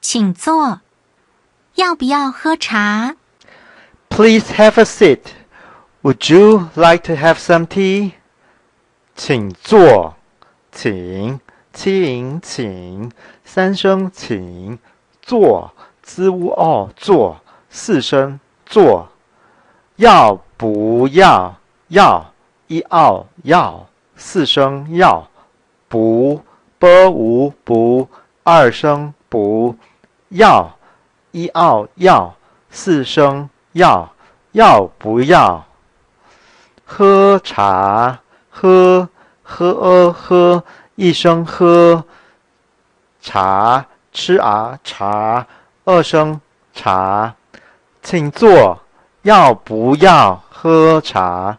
请坐，要不要喝茶？Please have a seat. Would you like to have some tea? 请坐，请请，请三声请坐 z i w u o，坐四声坐要不要要一二要四声要不 bù 不二声不。要一 a 要四声要，要不要喝茶喝喝呃喝一声喝，茶吃啊茶二声茶，请坐，要不要喝茶？